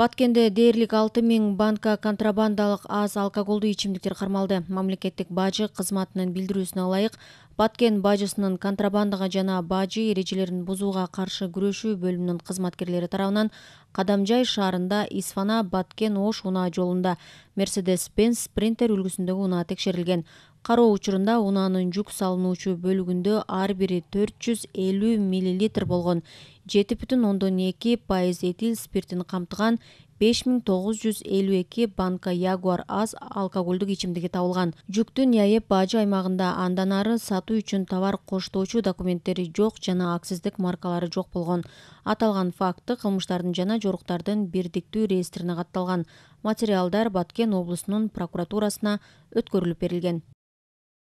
баткенде дээрлик алты миң банка контрабандалык аз алкоголдуу ичимдиктер кармалды мамлекеттик бажы кызматынын билдирүүсүнө ылайык баткен бажысынын контрабандага жана бажы эрежелерин бузууга каршы күрөшүү бөлүмүнүн кызматкерлери тарабынан кадамжай шаарында исфана баткен ош унаа жолунда мерседес бенс спринтер үлгүсүндөгү унаа текшерилген кароо учурунда унаанын жүк салынуучу бөлүгүндө ар бири төрт жүз элүү миллилитр болгон жети бүтүн ондон эки пайыз этил спиртин камтыган беш миң тогуз жүз элүү эки банка ягуар аз алкоголдук ичимдиги табылган жүктүн яеп бажы аймагында андан ары сатуу үчүн товар коштоочу документтери жок жана акциздик маркалары жок болгон аталган факты кылмыштардын жана жоруктардын бирдиктүү реестрине катталган материалдар баткен облусунун прокуратурасына өткөрүлүп берилген